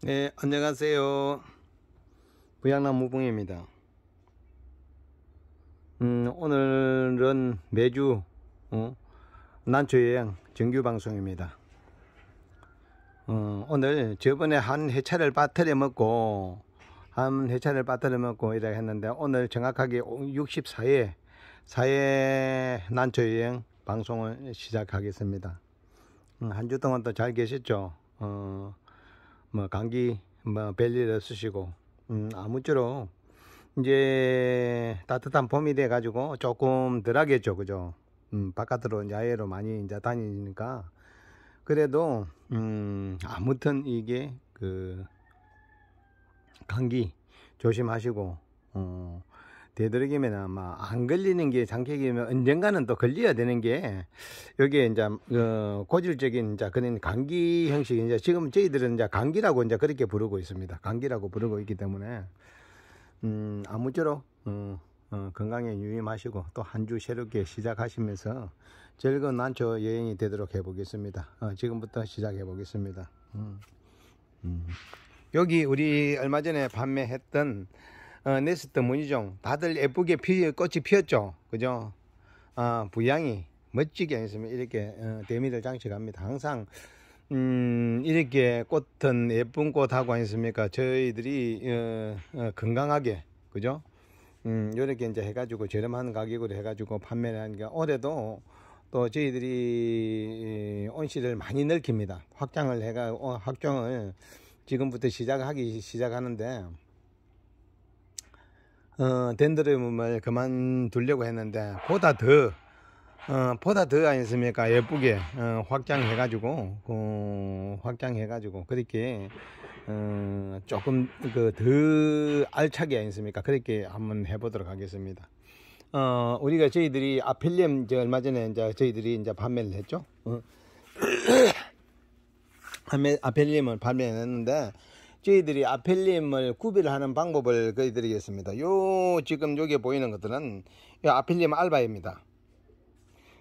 네 안녕하세요 부양남 무봉입니다 음, 오늘은 매주 어, 난초여행 정규방송입니다 어, 오늘 저번에 한 해차를 빠뜨려 먹고 한 해차를 빠뜨려 먹고 이래 했는데 오늘 정확하게 64회 4회 난초여행 방송을 시작하겠습니다 음, 한주 동안 또 잘 계셨죠 어, 뭐 감기 뭐벨리없쓰시고 음, 아무쪼록 이제 따뜻한 봄이 돼 가지고 조금 덜하겠죠 그죠 음, 바깥으로 야외로 많이 이제 다니니까 그래도 음, 아무튼 이게 그 감기 조심하시고 어, 되도록이면 아마 안 걸리는 게 장기이면 언젠가는 또 걸려야 되는 게 여기에 이제 어, 고질적인 이제 그런 감기 형식 이제 지금 저희들은 이제 감기라고 이제 그렇게 부르고 있습니다. 감기라고 부르고 있기 때문에 음 아무쪼록 음, 어, 건강에 유의하시고 또 한 주 새롭게 시작하시면서 즐거운 난초 여행이 되도록 해보겠습니다. 어, 지금부터 시작해 보겠습니다. 음. 음. 여기 우리 얼마 전에 판매했던 어, 네스트 문늬종 다들 예쁘게 피, 꽃이 피었죠 그죠 아 부양이 멋지게 했으면 이렇게 어, 데미를 장식합니다 항상 음, 이렇게 꽃은 예쁜 꽃하고 아습니까 저희들이, 어, 어, 건강하게, 그죠? 음, 요렇게 이제 해가지고 저렴한 가격으로 해가지고 판매를 하니까 올해도 또 저희들이 온실을 많이 넓힙니다. 확장을 해가, 어, 확장을 지금부터 시작하기 시작하는데, 덴드럼을 어, 그만두려고 했는데 보다 더 어, 보다 더 아니습니까 예쁘게 어, 확장해 가지고 어, 그, 확장해 가지고 그렇게 어, 조금 그 더 알차게 아니습니까 그렇게 한번 해보도록 하겠습니다 어, 우리가 저희들이 아필리엄 얼마 전에 이제 저희들이 이제 판매를 했죠 어. 아펠리엄을 판매했는데 저희들이 아펠림을 구별하는 방법을 거의 드리겠습니다. 요 지금 여기 보이는 것들은 아펠림 알바입니다.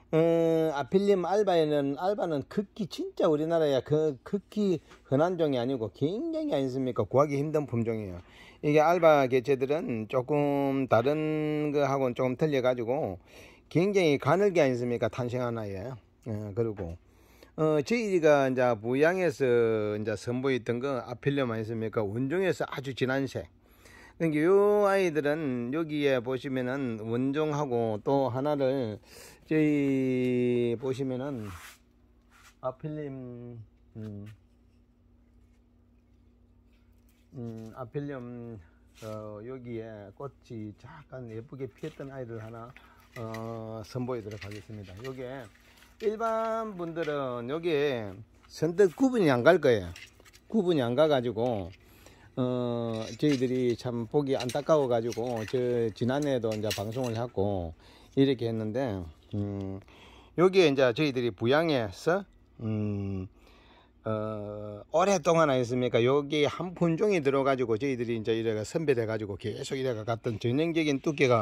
어, 아필림 알바에는 알바는 극히 진짜 우리나라야 그 극히 흔한 종이 아니고 굉장히 아니습니까 구하기 힘든 품종이에요. 이게 알바 개체들은 조금 다른 거하고는 조금 틀려 가지고 굉장히 가늘게 아니습니까 탄생 하나에 어, 그리고 어, 저희가 이제 부양에서 이제 선보였던 건 아필렴 아니습니까? 원종에서 아주 진한색. 그러니까 요 아이들은 여기에 보시면은 원종하고 또 하나를 저희 보시면은 아필림 음, 음 아필렴 어, 여기에 꽃이 잠깐 예쁘게 피었던 아이들 하나 어, 선보이도록 하겠습니다. 요게 일반 분들은 여기에 선뜻 구분이 안 갈 거예요 구분이 안 가 가지고 어 저희들이 참 보기 안타까워 가지고 저 지난해에도 이제 방송을 하고 이렇게 했는데 음 여기에 이제 저희들이 부양해서음 어, 오랫동안 하였습니까? 여기 한 품종이 들어가지고 저희들이 이제 이래가 선별해가지고 계속 이래가 갔던 전형적인 두께가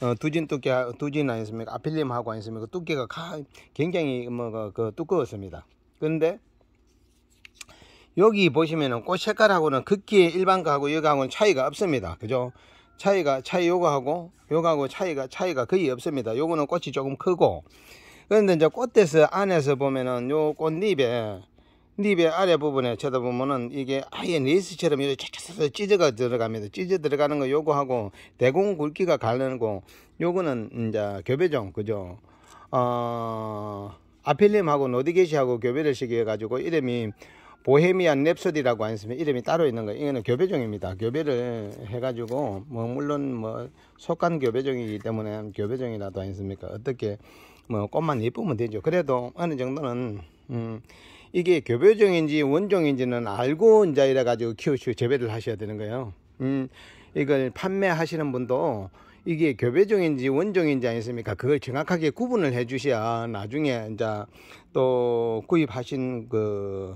어, 두진 두께 두진 아니었습니까? 아필림하고 아니었습니까? 두께가 가, 굉장히 뭐그 그 두꺼웠습니다. 근데 여기 보시면은 꽃 색깔하고는 극히 일반 거하고 여기하고는 차이가 없습니다. 그죠? 차이가 차이 요거하고 요거하고 차이가 차이가 거의 없습니다. 요거는 꽃이 조금 크고 그런데 이제 꽃에서 안에서 보면은 요 꽃잎에 립의 아래부분에 쳐다보면은 이게 아예 네이스처럼 이렇게 쫙쫙 찢어가 들어갑니다. 찢어 들어가는 거 요거하고 대공 굵기가 갈는고 요거는 이제 교배종 그죠? 어 아필림하고 노디게시하고 교배를 시켜 가지고 이름이 보헤미안 랩소디라고 하였으면 이름이 따로 있는 거예요. 이거는 교배종입니다. 교배를 해가지고 뭐 물론 뭐 속간 교배종이기 때문에 교배종이라도 아니습니까? 어떻게 뭐 꽃만 예쁘면 되죠. 그래도 어느 정도는 음 이게 교배종인지 원종인지는 알고 이제 이래 가지고 키우시고 재배를 하셔야 되는 거예요. 음, 이걸 판매하시는 분도 이게 교배종인지 원종인지 아니습니까? 그걸 정확하게 구분을 해 주셔야 나중에 이제 또 구입하신 그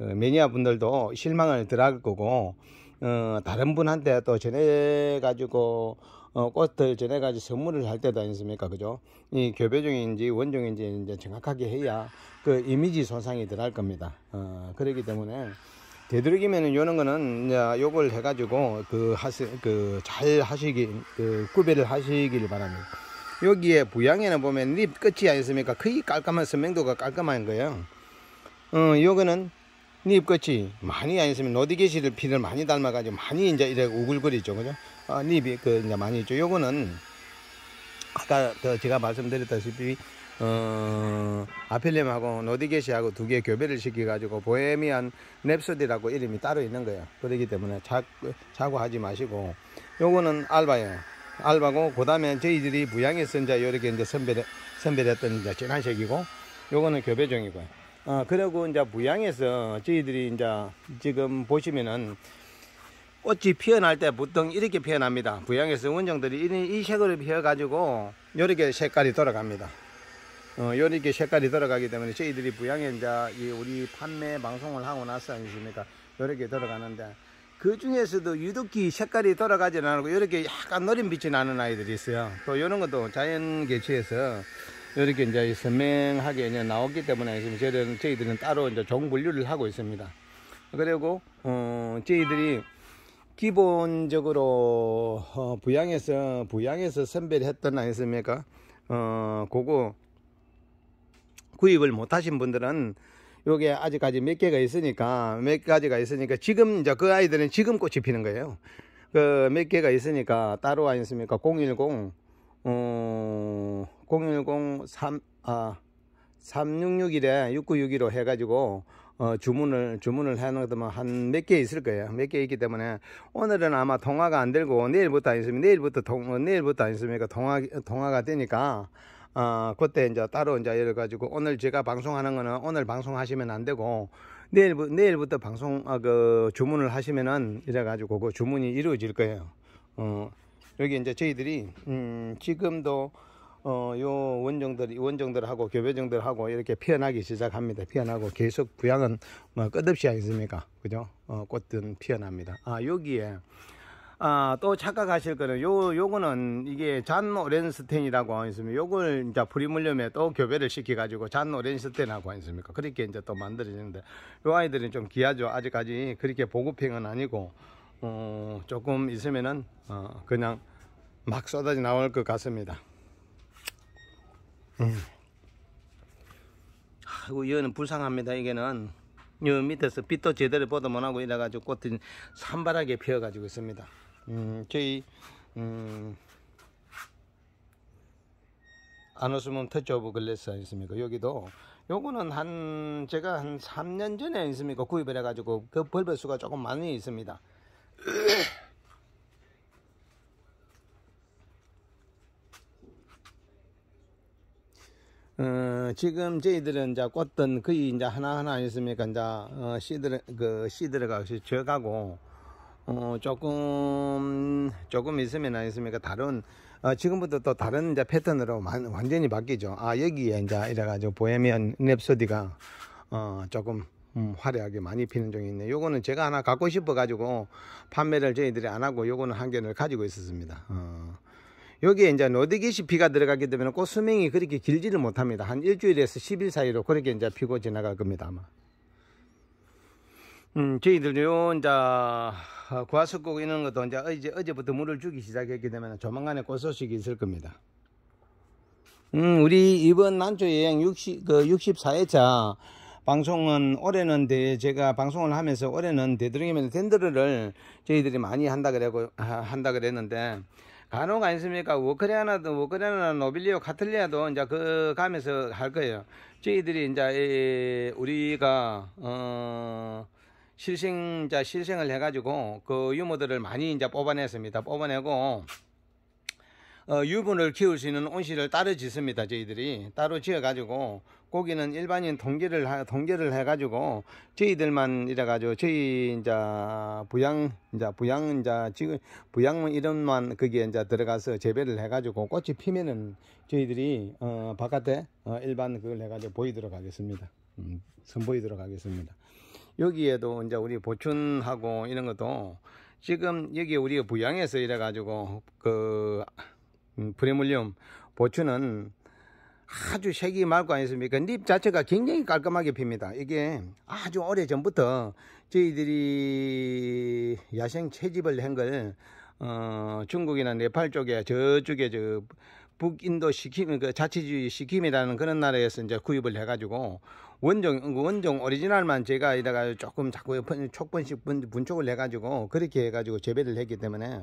어, 매니아 분들도 실망을 덜할 거고 어, 다른 분한테 또 전해 가지고 어, 꽃을 전해가지 선물을 할 때도 아니습니까? 그죠? 이 교배종인지 원종인지 이제 정확하게 해야 그 이미지 손상이 덜할 겁니다. 어, 그러기 때문에 되도록이면은 요런 거는 이제 요걸 해가지고 그 하시, 그잘 하시기, 그 구별을 하시길 바랍니다. 여기에 부양에는 보면 립 끝이 아니습니까? 거의 깔끔한 선명도가 깔끔한 거예요. 어, 요거는 잎끝이 네, 많이 아니으면 노디게시를 피를 많이 닮아가지고 많이 이제 이래 우글거리죠. 그죠? 아, 잎이 네, 그 이제 많이 있죠. 요거는 아까 그 제가 말씀드렸다시피 어, 아필렘하고 노디게시하고 두 개 교배를 시켜가지고 보헤미안 넵소디라고 이름이 따로 있는 거야 그러기 때문에 자, 자고하지 마시고 요거는 알바예요. 알바고 그 다음에 저희들이 부양에서 이제 요렇게 이제 선별, 선별했던 이제 진한색이고 요거는 교배종이고요. 어, 그리고 이제 부양에서 저희들이 이제 지금 보시면은 꽃이 피어날 때 보통 이렇게 피어납니다. 부양에서 원정들이 이, 이 색으로 피어가지고 이렇게 색깔이 돌아갑니다. 어, 이렇게 색깔이 돌아가기 때문에 저희들이 부양에 이제 우리 판매 방송을 하고 나서 아니십니까? 이렇게 돌아가는데 그 중에서도 유독히 색깔이 돌아가지 는 않고 이렇게 약간 노린 빛이 나는 아이들이 있어요. 또 이런 것도 자연 개체에서 이렇게 이제 선명하게 이제 나왔기 때문에 지금 저희들은, 저희들은 따로 이제 종분류를 하고 있습니다. 그리고 어, 저희들이 기본적으로 어, 부양에서 부양에서 선별했던 아니습니까? 어, 그거 구입을 못하신 분들은 요게 아직까지 몇 개가 있으니까 몇 가지가 있으니까 지금 이제 그 아이들은 지금 꽃이 피는 거예요. 그 몇 개가 있으니까 따로 아니습니까? 010 어, 010 3, 아, 3661에 6962로 해가지고 어, 주문을 주문을 해놓으면 한 몇 개 있을 거예요. 몇 개 있기 때문에 오늘은 아마 통화가 안 되고 내일부터 안 있으면 내일부터 통 어, 내일부터 안 있으니까 통화 통화가 되니까 어, 그때 이제 따로 이제 예를 가지고 오늘 제가 방송하는 거는 오늘 방송하시면 안 되고 내일 내일부터 방송 아, 그 주문을 하시면은 이래 가지고 그 주문이 이루어질 거예요. 어, 여기 이제 저희들이 음, 지금도 어, 요 원종들, 원종들하고 교배종들하고 이렇게 피어나기 시작합니다. 피어나고 계속 부양은 뭐 끝없이 하겠습니까 그죠? 어, 꽃은 피어납니다. 아, 여기에, 아, 또 착각하실 거는 요, 요거는 이게 잔 오렌스텐이라고 있습니다. 요걸 이제 프리물염에 또 교배를 시켜가지고 잔 오렌스텐하고 하 있습니까? 그렇게 이제 또 만들어지는데 요 아이들은 좀 귀하죠. 아직까지 그렇게 보급형은 아니고, 어, 조금 있으면은, 어, 그냥 막 쏟아져 나올 것 같습니다. 아이고 이거는 불쌍합니다 이게는 이 밑에서 빛도 제대로 보도 못하고 이래가지고 꽃은 산발하게 피어가지고 있습니다 음, 저희 음, 안오스문 터치 오브 글래스 있습니까? 여기도 요거는 한 제가 한 3년 전에 있습니까? 구입을 해가지고 그 벌벌 수가 조금 많이 있습니다. 어, 지금 저희들은 이제 꽃은 거의 이제 하나하나 아니습니까? 이제, 어, 시들어, 그, 시들어가, 져가고, 어, 조금, 조금 있으면 아니습니까? 그 다른, 어, 지금부터 또 다른 이제 패턴으로 만, 완전히 바뀌죠. 아, 여기에 이제 이래가지고 보헤미안 랩소디가, 어, 조금, 음, 화려하게 많이 피는 종이 있네요. 요거는 제가 하나 갖고 싶어가지고 판매를 저희들이 안 하고 요거는 한 개를 가지고 있었습니다. 어. 여기에 이제 노드기시 비가 들어가게 되면 꽃수명이 그렇게 길지를 못합니다. 한 일주일에서 10일 사이로 그렇게 이제 피고 지나갈 겁니다. 아마. 음, 저희들요, 이제, 과수국 아, 이런 것도 이제 어제, 어제부터 물을 주기 시작했기 때문에 조만간에 꽃 소식이 있을 겁니다. 음, 우리 이번 난초 여행 60, 그 64회차 방송은 올해는 대, 제가 방송을 하면서 올해는 되도록이면 텐더를 저희들이 많이 한다 그래고, 한다 그랬는데, 간호가있습니까워크리이나도워크리이나 노빌리오 카틀리아도 이제 그 가면서 할 거예요. 저희들이 이제 우리가 어 실생 자 실생을 해가지고 그 유모들을 많이 이제 뽑아냈습니다. 뽑아내고 어, 유분을 키울 수 있는 온실을 따로 짓습니다. 저희들이 따로 지어가지고 고기는 일반인 통계를 하, 통계를 해가지고 저희들만 이래가지고 저희 이제 부양 이제 부양 이제 지금 부양 이름만 거기에 이제 들어가서 재배를 해가지고 꽃이 피면은 저희들이 어, 바깥에 어, 일반 그걸 해가지고 보이도록 하겠습니다. 음, 선보이도록 하겠습니다. 여기에도 이제 우리 보춘하고 이런 것도 지금 여기 우리 부양에서 이래가지고 그 음, 프리물리움 보추는 아주 색이 맑고 아니습니까? 잎 자체가 굉장히 깔끔하게 핍니다. 이게 아주 오래 전부터 저희들이 야생 채집을 한걸 어, 중국이나 네팔 쪽에 저쪽에 저 북인도 시킴 그 자치주의 시킴이라는 그런 나라에서 이제 구입을 해가지고 원종 원종 오리지널만 제가 이다가 조금 자꾸 촉번식 분, 분촉을 해가지고 그렇게 해가지고 재배를 했기 때문에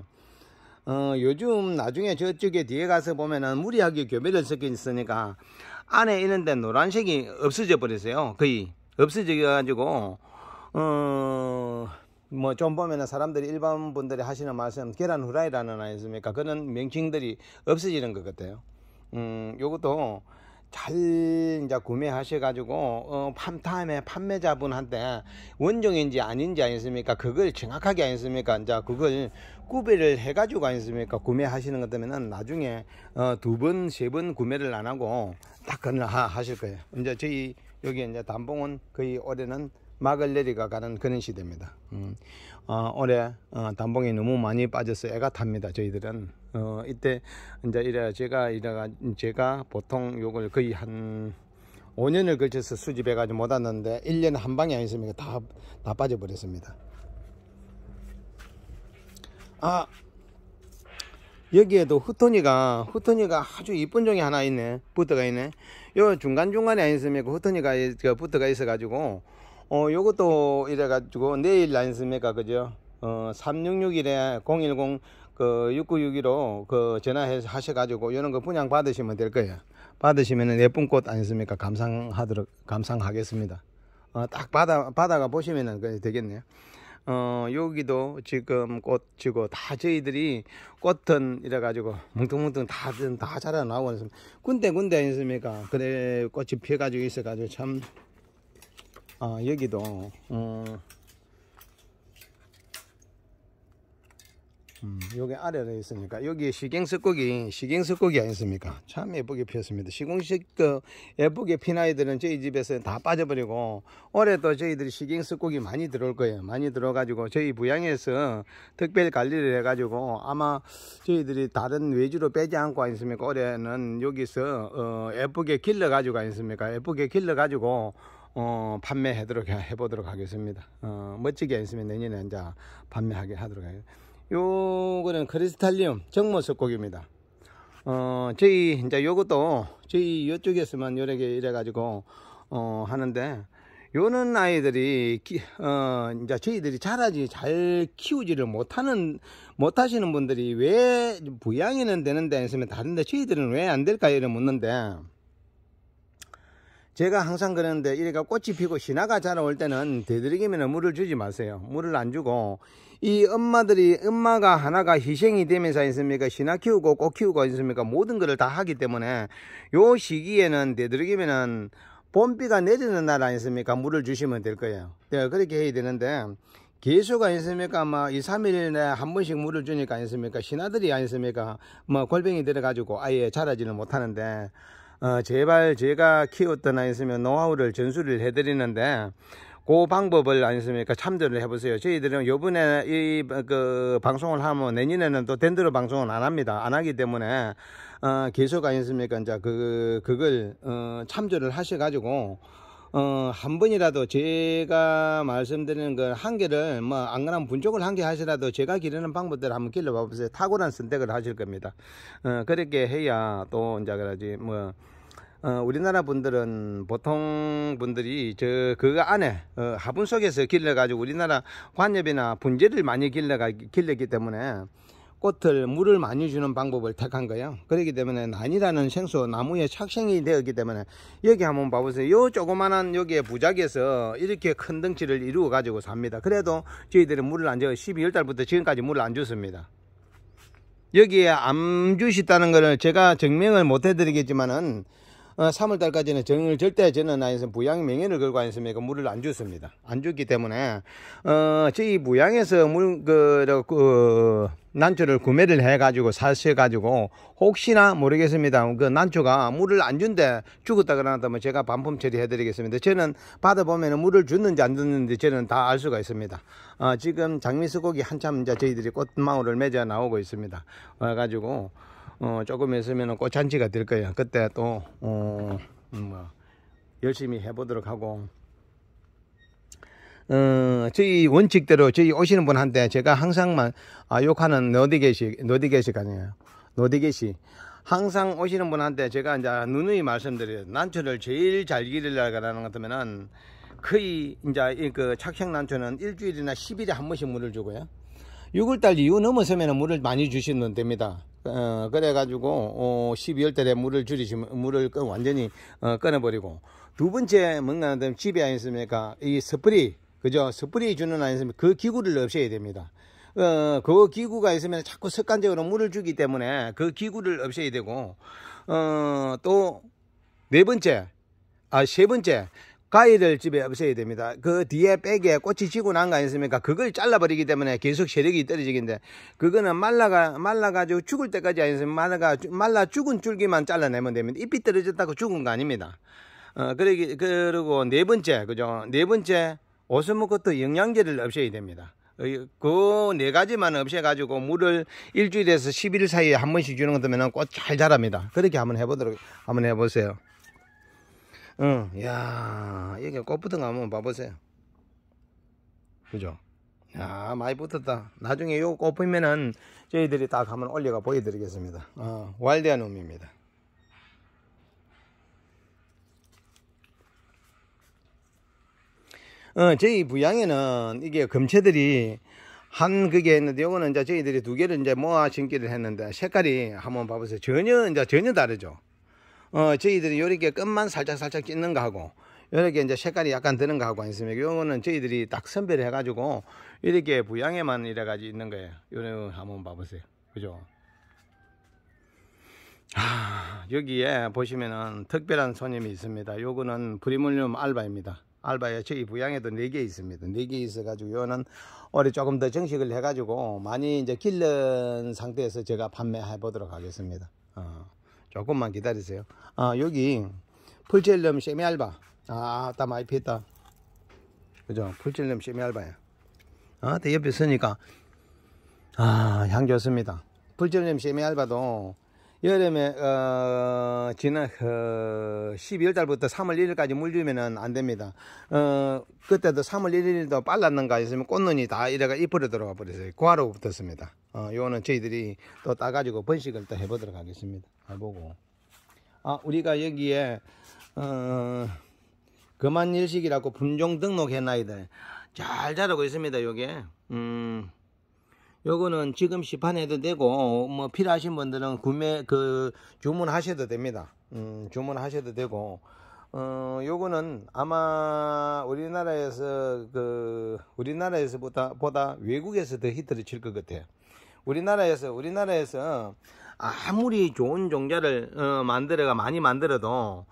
어, 요즘 나중에 저쪽에 뒤에 가서 보면은 무리하게 교배를 섞여 있으니까 안에 있는데 노란색이 없어져 버렸어요. 거의 없어져 가지고 어, 뭐 좀 보면은 사람들이 일반 분들이 하시는 말씀 계란 후라이라는 아니습니까? 그런 명칭들이 없어지는 것 같아요. 음, 요것도 잘 이제 구매하셔가지고 어, 팜타임에 판매자분한테 원종인지 아닌지 아니습니까? 그걸 정확하게 아니습니까? 이제 그걸 구비를 해가지고 아니습니까 구매하시는 것때문에 나중에 어, 두 번, 세 번 구매를 안 하고 딱 그날 하실 거예요. 이제 저희 여기 이제 단봉은 거의 올해는 막을 내리가 가는 그런 시대입니다. 음, 어, 올해 어, 단봉이 너무 많이 빠져서 애가 탑니다. 저희들은 어, 이때 이제 이래 제가 이래가 제가 보통 요걸 거의 한 5년을 걸쳐서 수집해가지고 못 왔는데 1년에 한 방에 아니습니까? 다, 다 빠져버렸습니다. 아 여기에도 후토니가 후토니가 아주 이쁜 종이 하나 있네 부터가 있네 요 중간중간에 안 있습니까 그 후토니가 그 부터가 있어 가지고 어 요것도 이래 가지고 내일 안 있습니까 그죠 어 366일에 010 그 6961로 그, 그 전화해서 하셔가지고 이런 거 분양 받으시면 될 거예요. 받으시면은 예쁜 꽃 아니십니까? 감상하도록 감상하겠습니다. 어, 딱 받아 받아가 보시면은 되겠네요. 어, 여기도 지금 꽃 지고 다 저희들이 꽃은 이래가지고 뭉텅뭉텅 다, 다 자라나오고 있습니다. 군데군데 있습니까 그래, 꽃이 피어가지고 있어가지고 참, 아, 여기도, 어, 여기 음, 아래로 있으니까 여기 시경석곡이 시경석곡이 아니습니까 참 예쁘게 피었습니다 시공식 그 예쁘게 핀 아이들은 저희 집에서 다 빠져버리고 올해 도 저희들이 시경석곡이 많이 들어올 거예요 많이 들어 가지고 저희 부양에서 특별 관리를 해 가지고 아마 저희들이 다른 외주로 빼지 않고 아니습니까 올해는 여기서 어, 예쁘게 길러 가지고 아니습니까 예쁘게 길러 가지고 어, 판매하도록 해보도록 하겠습니다. 어, 멋지게 했으면 내년에 이제 판매하게 하도록 하겠습니다. 요거는 크리스탈리움 정모석곡입니다. 어, 저희 이제 요것도 저희 요쪽에서만 요렇게 이래 가지고 어, 하는데 요는 아이들이 기, 어, 이제 저희들이 자라지 잘 키우지를 못하는 못하시는 분들이 왜 부양이는 되는데 있으면 다른데 저희들은 왜 안 될까 이래 묻는데 제가 항상 그러는데 이래가 꽃이 피고 신화가 자라올 때는 되드리기면 물을 주지 마세요. 물을 안 주고 이 엄마들이 엄마가 하나가 희생이 되면서 있습니까 신화 키우고 꽃 키우고 있습니까 모든 것을 다 하기 때문에 요 시기에는 되도록이면은 봄비가 내리는 날 아니습니까 물을 주시면 될 거예요 네, 그렇게 해야 되는데 개수가 있습니까? 아마 뭐 2, 3일에 내한 번씩 물을 주니까 아니습니까? 신하들이 아니습니까? 뭐, 골뱅이 들어가지고 아예 자라지는 못하는데, 어, 제발 제가 키웠던 아이으면 노하우를 전수를 해드리는데, 그 방법을 아니습니까 참조를 해보세요. 저희들은 요번에 이 그 방송을 하면 내년에는 또 덴드로 방송을 안 합니다. 안 하기 때문에 어, 계속 아니습니까 이제 그 그걸 어, 참조를 하셔가지고. 어, 한 번이라도 제가 말씀드리는 건한계를 그 뭐, 안 그러면 분쪽을 한 개 하시라도 제가 기르는 방법들로 한번 길러봐 보세요. 탁월한 선택을 하실 겁니다. 어, 그렇게 해야 또, 이제, 그러지, 뭐, 어, 우리나라 분들은 보통 분들이 저그 안에 어, 화분 속에서 길러 가지고 우리나라 관엽이나 분재를 많이 길러가 길렀기 때문에 꽃을 물을 많이 주는 방법을 택한 거예요 그렇기 때문에 난이라는 생수 나무에 착생이 되었기 때문에 여기 한번 봐보세요 요 조그만한 여기에 부작에서 이렇게 큰 덩치를 이루어 가지고 삽니다 그래도 저희들은 물을 안 줘요 12월 달부터 지금까지 물을 안 줬습니다 여기에 암 주시다는 것을 제가 증명을 못 해드리겠지만은 3월달까지는 어, 정을 절대 저는 안에서 부양 명예를 걸고 안했습니까 물을 안 줬습니다. 안 줬기 때문에 어, 저희 부양에서 물그 그, 난초를 구매를 해가지고 사셔가지고 혹시나 모르겠습니다. 그 난초가 물을 안준대 죽었다 그러다면 제가 반품 처리해드리겠습니다. 저는 받아보면 물을 줬는지 안 줬는지 저는 다 알 수가 있습니다. 어, 지금 장미수고기 한참 이제 저희들이 꽃망울을 맺어 나오고 있습니다. 그가지고 어, 조금 있으면 꽃잔치가 될 거예요. 그때 또, 어, 음, 뭐, 열심히 해보도록 하고. 어, 저희 원칙대로 저희 오시는 분한테 제가 항상만 아, 욕하는 너디게시, 너디게시가 아니에요. 너디게시. 항상 오시는 분한테 제가 이제 누누이 말씀드려요. 난초를 제일 잘 기르려고 하는 것하면은 거의 이제 그 착향 난초는 일주일이나 10일에 한 번씩 물을 주고요. 6월달 이후 넘어서면 물을 많이 주시면 됩니다. 어, 그래가지고 어, 12월 달에 물을 줄이시면 물을 완전히 어, 끊어버리고 두 번째 뭔가 하면 집에 아니었습니까? 이 스프리 그죠? 스프리 주는 아니었습니까? 그 기구를 없애야 됩니다. 어, 그 기구가 있으면 자꾸 습관적으로 물을 주기 때문에 그 기구를 없애야 되고 어, 또네 번째 아 세 번째 가위를 집에 없애야 됩니다. 그 뒤에 백에 꽃이 지고 난 거 아니습니까? 겠 그걸 잘라버리기 때문에 계속 세력이 떨어지긴데 그거는 말라가 말라가지고 죽을 때까지 아니습니까? 말라가 말라 죽은 줄기만 잘라내면 됩니다. 잎이 떨어졌다고 죽은 거 아닙니다. 어, 그러기 그리고 네 번째 그죠? 네 번째 오스모코트 영양제를 없애야 됩니다. 어, 그네 가지만 없애가지고 물을 일주일에서 10일 사이에 한 번씩 주는 것도면 꽃 잘 자랍니다. 그렇게 한번 해보도록 한번 해보세요. 응, 야 여기 꽃부터 가번 봐보세요. 그죠? 야 많이 붙었다. 나중에 요 꽃피면은 저희들이 딱 한번 올려가 보여드리겠습니다. 어, 와일드한 놈입니다. 어, 저희 부양에는 이게 금체들이한 그게 있는데 요거는 이제 저희들이 두 개를 이제 모아 심기를 했는데 색깔이 한번 봐보세요. 전혀 이제 전혀 다르죠. 어, 저희들이 요렇게 끝만 살짝 살짝 찢는 거 하고 요렇게 이제 색깔이 약간 드는 거하고 있습니다. 요거는 저희들이 딱 선별해 가지고 이렇게 부양에만 이래 가지고 있는 거예요. 요거 한번 봐 보세요. 그죠? 아, 여기에 보시면은 특별한 손님이 있습니다. 요거는 프리물륨 알바입니다. 알바에 저희 부양에도 4개 있습니다. 4개 있어가지고 요는 거 올해 조금 더 정식을 해가지고 많이 이제 길른 상태에서 제가 판매해 보도록 하겠습니다. 어. 조금만 기다리세요 아 여기 풀젤럼 세미알바 아따 많이 피했다 그죠 풀젤럼 세미알바야 아대 옆에 있으니까 아 향 좋습니다 풀젤럼 세미알바도 여름에 어, 지난 어, 12월 달부터 3월 1일까지 물 주면은 안 됩니다. 어, 그때도 3월 1일도 빨랐는가 했으면 꽃눈이 다 이래가 잎으로 들어가 버렸어요. 고화로 붙었습니다. 어, 요거는 저희들이 또 따가지고 번식을 또 해보도록 하겠습니다. 해보고. 아, 우리가 여기에, 어, 그만 일식이라고 분종 등록해놔야 돼. 잘 자라고 있습니다, 요게. 음. 요거는 지금 시판해도 되고 뭐 필요하신 분들은 구매 그 주문하셔도 됩니다 음, 주문하셔도 되고 어, 요거는 아마 우리나라에서 그 우리나라에서 보다 보다 외국에서 더 히트를 칠 것 같아요 우리나라에서 우리나라에서 아무리 좋은 종자를 어, 만들어가 많이 만들어도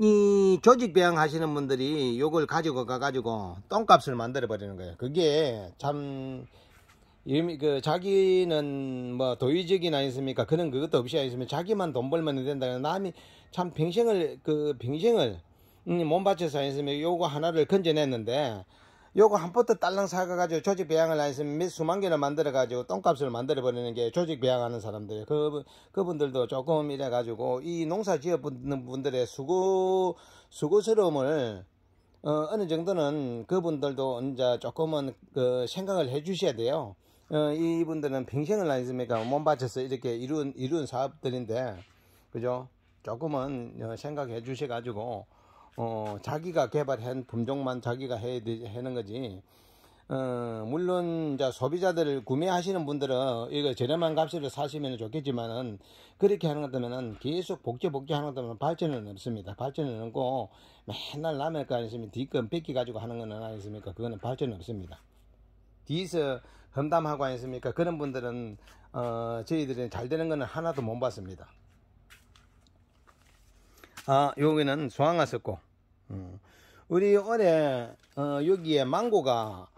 이 조직 배양 하시는 분들이 요걸 가지고 가가지고 똥값을 만들어 버리는 거예요 그게 참 이미 그 자기는 뭐 도의적인 아니습니까? 그런 그것도 없이 아니으면 자기만 돈 벌면 된다. 는 남이 참빙생을그빙생을몸 음, 바쳐서 아니으면 요거 하나를 건져냈는데 요거 한 포트 딸랑 사가가지고 조직 배양을 아니으면 몇 수만 개를 만들어가지고 똥값을 만들어버리는 게 조직 배양하는 사람들. 그, 그분들도 조금 이래가지고 이 농사 지어 는 분들의 수고, 수고스러움을 어, 어느 정도는 그분들도 이제 조금은 그 생각을 해 주셔야 돼요. 어, 이분들은 평생을 아니습니까? 몸 바쳐서 이렇게 이룬, 이룬 사업들인데, 그죠? 조금은 어, 생각해 주셔가지고, 어, 자기가 개발한 품종만 자기가 해, 야 해는 거지. 어, 물론, 자, 소비자들을 구매하시는 분들은 이거 저렴한 값으로 사시면 좋겠지만은, 그렇게 하는 것다면은 계속 복제 복제 하는 것다면 발전은 없습니다. 발전은 없고, 맨날 남의 거 아니면 뒤끈 뺏기가지고 하는 건 아니겠습니까? 그거는 발전은 없습니다. 뒤에서 험담하고 아습니까 그런 분들은 어, 저희들이 잘 되는 거는 하나도 못 봤습니다. 아, 여기는 소항아 썼고, 음. 우리 올해 어, 여기에 망고가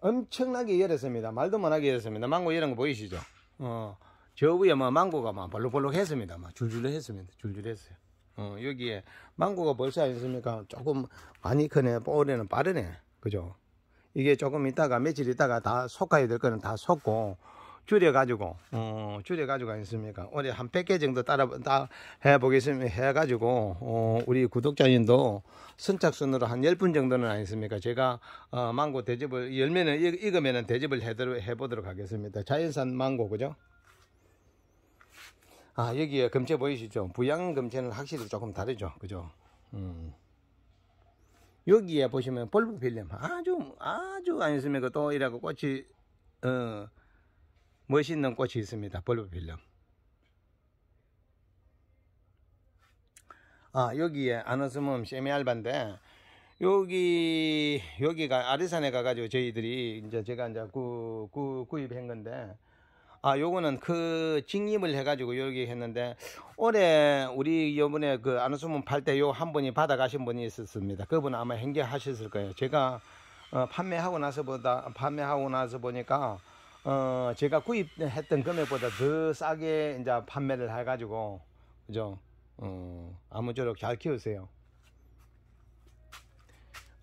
엄청나게 열었습니다. 말도 못하게 열었습니다. 망고 이런 거 보이시죠? 어, 저 위에 뭐 망고가 막 볼록볼록 했습니다. 막 줄줄 했습니다. 줄줄 했어요. 어, 여기에 망고가 벌써 아니습니까? 조금 많이 크네. 올해는 빠르네. 그죠? 이게 조금 있다가 며칠 있다가 다속아야될 거는 다속고 줄여가지고 어, 줄여가지고 아니습니까 올해 한 100개 정도 따라 다 해보겠습니다 해가지고 어, 우리 구독자님도 선착순으로 한 10분 정도는 아니습니까 제가 어, 망고 대접을 열면은 익으면은 대접을 해도록, 해보도록 하겠습니다 자연산 망고 그죠 아 여기에 금체 보이시죠 부양 금체는 확실히 조금 다르죠 그죠 음. 여기에 보시면 볼브 필름 아주 아주 안쓰면그 또이라고 꽃이 어, 멋있는 꽃이 있습니다. 볼브 필름. 아 여기에 아너스멈 세미알반데 여기 여기가 아리산에 가가지고 저희들이 이제 제가 이제 구, 구, 구입한 건데 아, 요거는 그 직립을 해가지고 여기 했는데, 올해 우리 요번에 그 안수문 팔 때 요 한 분이 받아가신 분이 있었습니다. 그분 아마 행제하셨을 거예요. 제가 어, 판매하고 나서 보다, 판매하고 나서 보니까, 어, 제가 구입했던 금액보다 더 싸게 이제 판매를 해가지고, 그죠? 어, 아무쪼록 잘 키우세요.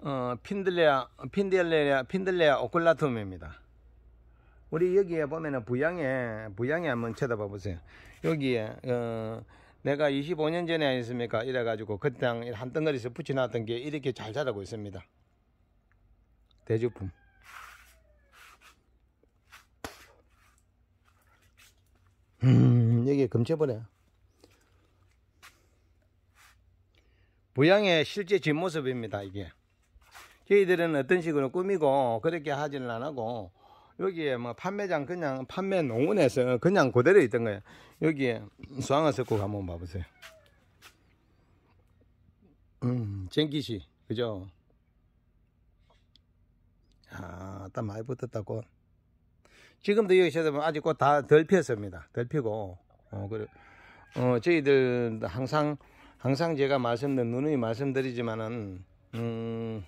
어, 핀들레아, 핀들레아, 핀들레아 오클라툼입니다. 우리 여기에 보면은 부양에 부양에 한번 쳐다봐 보세요. 여기에 어 내가 25년 전에 아니습니까? 이래 가지고 그 땅 한 덩어리에서 붙여 놨던 게 이렇게 잘 자라고 있습니다. 대주품. 음, 여기 에금쳐버려 부양의 실제 뒷모습입니다, 이게. 저희들은 어떤 식으로 꾸미고 그렇게 하지는 안 하고 여기에 뭐 판매장 그냥 판매 농원에서 그냥 그대로 있던 거예요. 여기에 수항을 섞고 한번 봐보세요. 음, 쟁기시 그죠? 아, 땀 많이 붙었다고. 지금도 여기 서도 뭐 아직 꽃다덜 피었습니다. 덜 피고. 어, 그래. 어, 저희들 항상, 항상 제가 말씀드린, 누누이 말씀드리지만은, 음,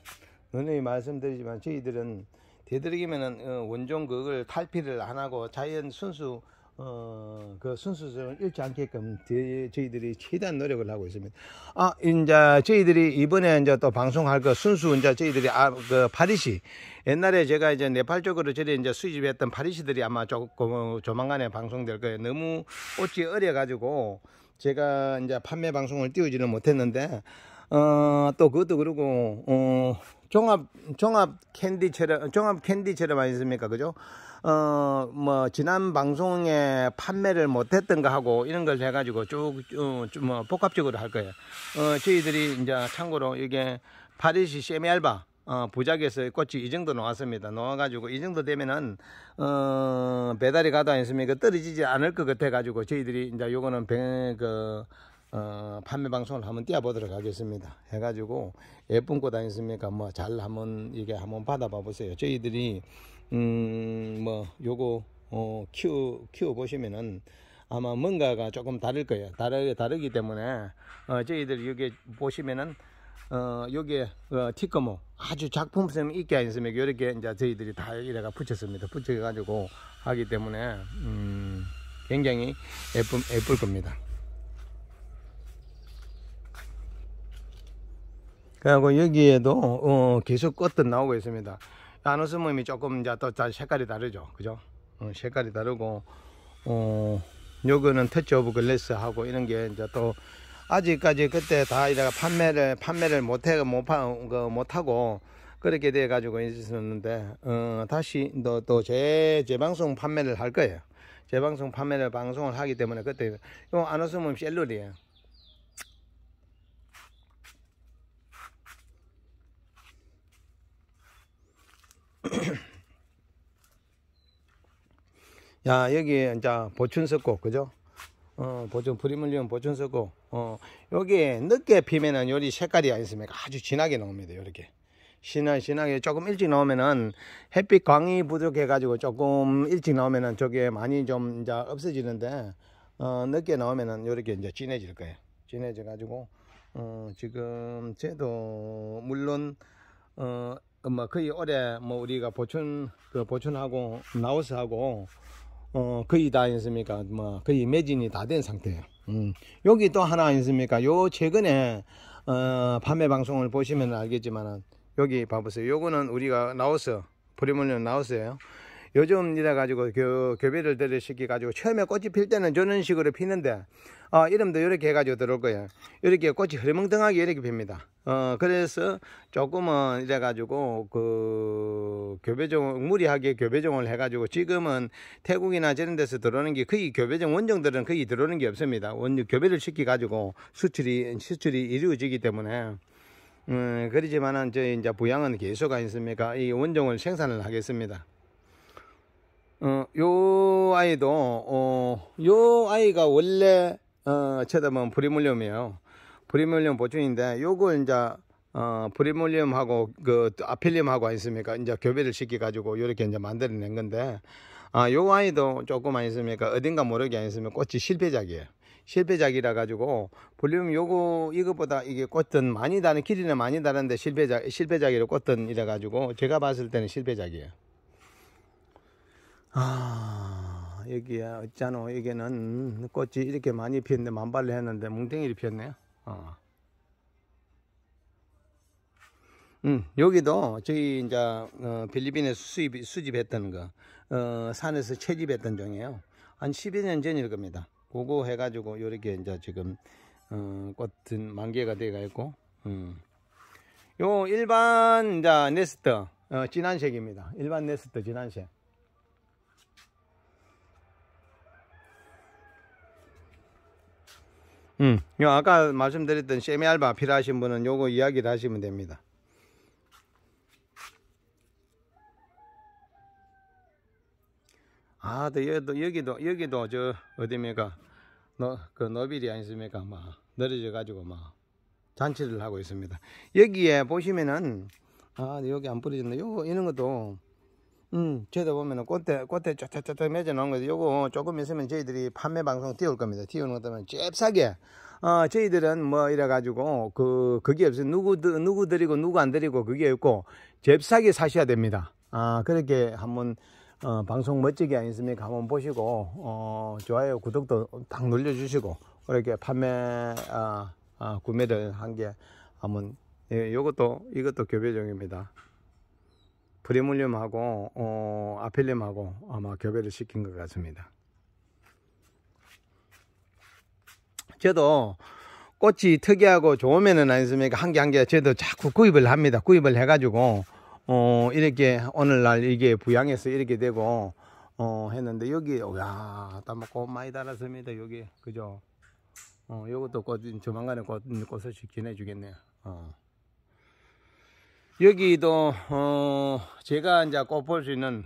누누이 말씀드리지만 저희들은 되도록이면은 어, 원종 극을 탈피를 안 하고 자연 순수 어, 그 순수성을 잃지 않게끔 저희들이 최대한 노력을 하고 있습니다. 아, 이제 저희들이 이번에 이제 또 방송할 그 순수 이제 저희들이 아, 그 파리시 옛날에 제가 이제 네팔 쪽으로 저리 이제 수집했던 파리시들이 아마 조금 그, 조만간에 방송될 거예요. 너무 옷이 어려가지고 제가 이제 판매 방송을 띄우지는 못했는데 어, 또 그것도 그러고 어, 종합 종합 캔디처럼 종합 캔디처럼 아니습니까 그죠 어 뭐 지난 방송에 판매를 못했던 거 하고 이런 걸 해가지고 쭉좀뭐 어, 복합적으로 할 거예요 어 저희들이 이제 참고로 이게 파리시 세미알바 어, 부작에서 꽃이 이 정도 놓았습니다. 놓아가지고 이 정도 되면은 어, 배달이 가도 니습니까 떨어지지 않을 것 같아가지고 저희들이 이제 요거는 배, 그 어, 판매 방송을 한번 띄워보도록 하겠습니다. 해가지고 예쁜거 다니습니까? 뭐잘 한번 이게 한번 받아봐 보세요. 저희들이 음뭐 요거 어, 키워 키워 보시면은 아마 뭔가가 조금 다를 거예요. 다르 다르기 때문에 어, 저희들 여기 보시면은 어, 여기에 어, 티커모 아주 작품성 있게 하셨습니까? 이렇게 이제 저희들이 다 이래가 붙였습니다. 붙여가지고 하기 때문에 음, 굉장히 예쁜 예쁠 겁니다. 그리고 여기에도 어, 계속 꽃도 나오고 있습니다. 아노스모임이 조금 이제 또 색깔이 다르죠. 그죠? 어, 색깔이 다르고 어, 요거는 터치 오브 글래스하고 이런 게 이제 또 아직까지 그때 다 이래가 판매를 판매를 못해 못그 못하고 그렇게 돼 가지고 있었는데 어, 다시 또제 재방송 판매를 할 거예요. 재방송 판매를 방송을 하기 때문에 그때 요아노스모임 셀룰이에요. 야, 여기 이제 보춘 섞고, 그죠? 어, 보충, 프리물리움 보충 섞고, 어, 여기 늦게 피면은 요리 색깔이 아니습니까? 아주 진하게 나옵니다, 요렇게. 진한, 진하게 조금 일찍 나오면은 햇빛 광이 부족해가지고 조금 일찍 나오면은 저게 많이 좀 이제 없어지는데, 어, 늦게 나오면은 요렇게 이제 진해질 거예요. 진해져가지고, 어, 지금 제도 물론, 어, 그 뭐 거의 올해 뭐 우리가 보춘 그 보춘하고 나우스하고 어 거의 다 있습니까? 뭐 거의 매진이 다 된 상태예요. 음. 여기 또 하나 있습니까? 요 최근에 어 밤에 방송을 보시면 알겠지만 은 여기 봐보세요. 요거는 우리가 나우스 프리몰리온 나우스예요. 요즘 이래 가지고 교배를 들으시기 가지고 처음에 꽃이 필 때는 저런 식으로 피는데 어, 이름도 이렇게 해가지고 들어올 거예요. 이렇게 꽃이 흐리멍텅하게 이렇게 핍니다. 어, 그래서 조금은 이래가지고 그 교배종, 무리하게 교배종을 해가지고 지금은 태국이나 저런 데서 들어오는 게 거의 교배종 원정들은 거의 들어오는 게 없습니다. 원, 교배를 시켜가지고 수출이, 수출이 이루어지기 때문에. 음, 그러지만은 저희 이제 부양은 계속 아니습니까? 이 원종을 생산을 하겠습니다. 어, 요 아이도, 어, 요 아이가 원래, 어, 쳐다보면 브리몰륨이에요브리몰륨 보충인데, 요거 이제, 어, 브리몰륨하고 그, 아필륨하고 있습니까? 이제 교배를 시켜가지고, 요렇게 이제 만들어낸 건데, 아, 요 아이도 조금 아있습니까 어딘가 모르게 안있으면 꽃이 실패작이에요. 실패작이라 가지고 볼륨 요거 이것보다 이게 꽃은 많이 다른 길이는 많이 다른데 실패작 실패작이라 꽃은 이래 가지고 제가 봤을 때는 실패작이에요. 아, 여기야, 어쩌노, 여기는 꽃이 이렇게 많이 피었는데, 만발을 했는데, 뭉탱이를 피었네요. 어. 음, 여기도 저희 이제 어, 필리핀에서 수입, 수집했던 거, 어, 산에서 채집했던 종이에요. 한 10여 년 전일 겁니다. 그거 해가지고 요렇게 이제 지금 어, 꽃은 만개가 되어가 있고, 음. 요 일반 이제 네스터 어, 진한색입니다. 일반 네스터 진한색. 요 아까 말씀드렸던 세미알바 필요하신 분은 요거 이야기를 하시면 됩니다. 아, 또 여기도 여기도 여기도 저 어디입니까? 너그 노빌이 아니습니까? 막 늘어져 가지고 막 잔치를 하고 있습니다. 여기에 보시면은 아 여기 안 뿌려졌네. 요거 이런 것도 음 저희도 보면은 꽃대 꽃대 쫙쫙쫙 맺어 놓은 거죠. 요거 조금 있으면 저희들이 판매 방송 띄울 겁니다. 띄우는 것다면 잽싸게 어, 저희들은 뭐 이래가지고 그, 그게 없어요. 누구, 누구 드리고 누구 안 드리고 그게 없고 잽싸게 사셔야 됩니다. 아, 그렇게 한번 어, 방송 멋지게 안 있습니까? 한번 보시고, 어, 좋아요, 구독도 딱 눌러주시고, 그렇게 판매, 아, 아, 구매를 한게 한번, 예, 요것도, 이것도 교배종입니다. 프리물륨하고, 어, 아필륨하고 아마 교배를 시킨 것 같습니다. 저도 꽃이 특이하고 좋으면은 아니습니까? 한개 한개가 저도 자꾸 구입을 합니다. 구입을 해가지고, 어, 이렇게 오늘날 이게 부양해서 이렇게 되고, 어, 했는데 여기, 어, 야, 따꽃 많이 달았습니다. 여기, 그죠? 어, 요것도 꽃, 조만간에 꽃, 꽃을 지내 주겠네요. 어. 여기도, 어, 제가 이제 꽃 볼 수 있는,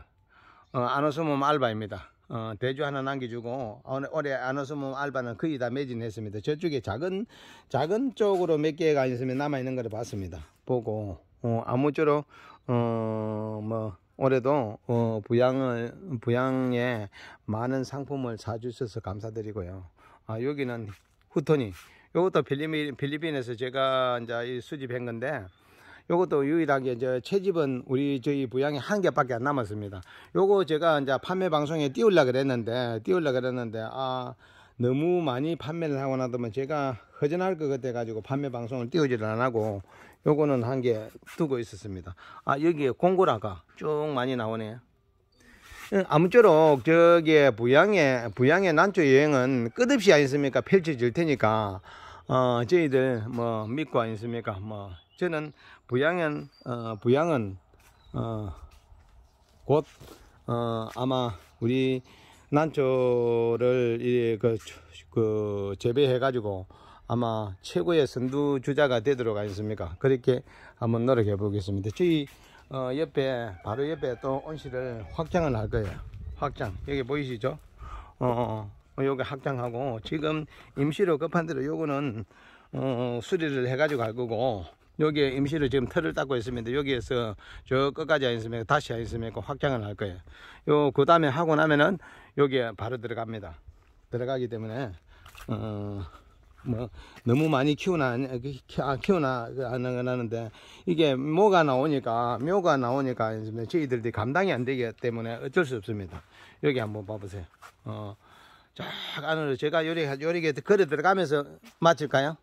어, 안웃스몸 알바입니다. 어, 대주 하나 남겨주고 어, 올해 안오스몸 알바는 거의 다 매진했습니다. 저쪽에 작은 작은 쪽으로 몇 개가 있으면 남아 있는 걸 봤습니다. 보고 어, 아무쪼록 어, 뭐 올해도 어, 부양을 부양에 많은 상품을 사주셔서 감사드리고요. 아 여기는 후토니 이것도 필리핀, 필리핀에서 제가 이제 수집한 건데 요것도 유일하게 이제 채집은 우리 저희 부양이 한 개밖에 안 남았습니다. 요거 제가 이제 판매 방송에 띄울라 그랬는데 띄울라 그랬는데 아 너무 많이 판매를 하고 나더면 제가 허전할 것 같아 가지고 판매 방송을 띄우지를 안고 요거는 한 개 두고 있었습니다. 아 여기에 공고라가 쭉 많이 나오네요. 아무쪼록 저기 부양의 부양의 난초 여행은 끝없이 아니습니까 펼쳐질 테니까 어 저희들 뭐 믿고 아니습니까 뭐 저는 부양은 어, 부양은 어, 곧 어, 아마 우리 난초를 그, 그 재배해 가지고 아마 최고의 선두 주자가 되도록 하겠습니까 그렇게 한번 노력해 보겠습니다 저희 어, 옆에 바로 옆에 또 온실을 확장을 할 거예요 확장 여기 보이시죠 어, 어 요게 확장하고 지금 임시로 급한 대로 요거는 어, 수리를 해 가지고 갈 거고 여기에 임시로 지금 털을 닦고 있습니다. 여기에서 저 끝까지 안있니까 다시 안있니까 확장을 할 거예요. 요그 다음에 하고 나면은 여기에 바로 들어갑니다. 들어가기 때문에 어. 뭐 너무 많이 키우나 그, 아, 키우나 하는 그, 하는데 이게 뭐가 나오니까 묘가 나오니까 저희들이 감당이 안 되기 때문에 어쩔 수 없습니다 여기 한번 봐보세요 어쫙 안으로 제가 요리 요리게 걸어 들어가면서 맞을까요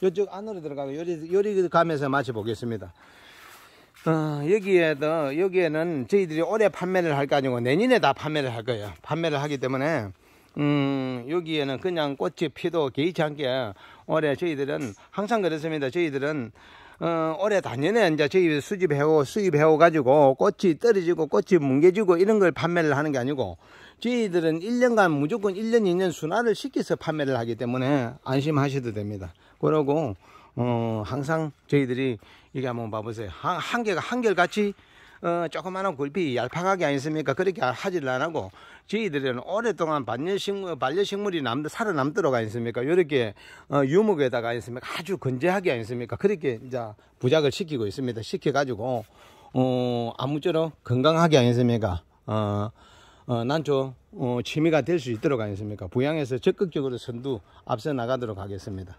이쪽 안으로 들어가고 요리 요리 가면서 마셔 보겠습니다. 어, 여기에도 여기에는 저희들이 올해 판매를 할 거 아니고 내년에 다 판매를 할 거예요. 판매를 하기 때문에 음, 여기에는 그냥 꽃이 피도 개의치 않게 올해 저희들은 항상 그렇습니다. 저희들은 어, 올해 단년에 이제 저희 수집해오, 수입해오 가지고 꽃이 떨어지고 꽃이 뭉개지고 이런 걸 판매를 하는 게 아니고 저희들은 1년간 무조건 1년, 2년 순환을 시켜서 판매를 하기 때문에 안심하셔도 됩니다. 그러고 어, 항상 저희들이 이게 한번 봐보세요. 한, 한개가 한결같이 어, 조그마한 굴비 얄팍하게 아니습니까? 그렇게 하지를 안 하고 저희들은 오랫동안 반려식물, 반려식물이 남, 살아남도록 아니습니까? 이렇게 어, 유목에다가 아니습니까? 아주 건재하게 아니습니까? 그렇게 이제 부작을 시키고 있습니다. 시켜가지고 어, 아무쪼록 건강하게 아니습니까? 어, 어, 난초 어, 취미가 될 수 있도록 아니습니까? 부양해서 적극적으로 선두 앞서 나가도록 하겠습니다.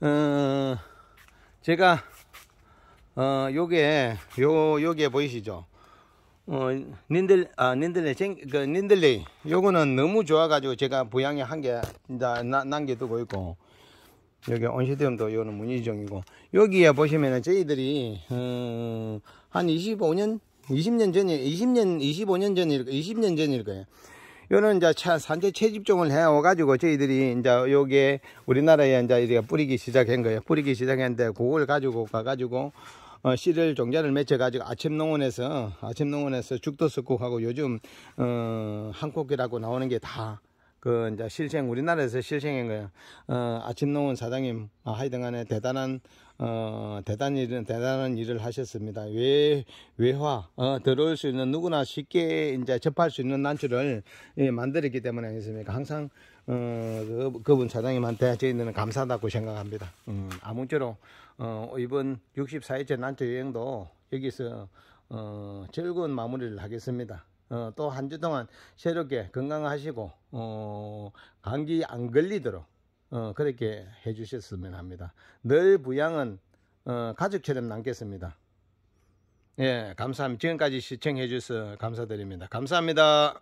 어, 제가 어 요게 요 요게 보이시죠? 어 닌들 아 닌들레 쟁그 닌들레 요거는 너무 좋아가지고 제가 부양에 한개 남겨두고 있고 여기 온실디염도 요는 문의정이고 여기에 보시면은 저희들이 어, 한 25년 20년 전에 20년 25년 전일 20년 전일 거예요. 요는 이제 산재 채집종을 해와가지고 저희들이 이제 요게 우리나라에 이제 우리가 뿌리기 시작한 거예요. 뿌리기 시작했는데 그걸 가지고 가가지고 어, 씨를 종자를 맺혀가지고 아침 농원에서 아침 농원에서 죽도 섞고 하고 요즘 어, 한곡이라고 나오는 게다 그 이제 실생 우리나라에서 실생인 거예요. 어, 아침농원 사장님 아, 어, 하이등간에 대단한 어, 대단한 일은 대단한 일을 하셨습니다. 외 외화 어, 들어올 수 있는 누구나 쉽게 이제 접할 수 있는 난초를 예, 만들었기 때문에 아니습니까 항상 어, 그, 그분 사장님한테 저희는 감사하다고 생각합니다. 음, 아무쪼록 어, 이번 6 4일째 난초 여행도 여기서 어, 즐거운 마무리를 하겠습니다. 어, 또 한 주 동안 새롭게 건강하시고 어, 감기 안 걸리도록 어, 그렇게 해주셨으면 합니다. 늘 부양은 어, 가족처럼 남겠습니다. 예, 감사합니다. 지금까지 시청해 주셔서 감사드립니다. 감사합니다.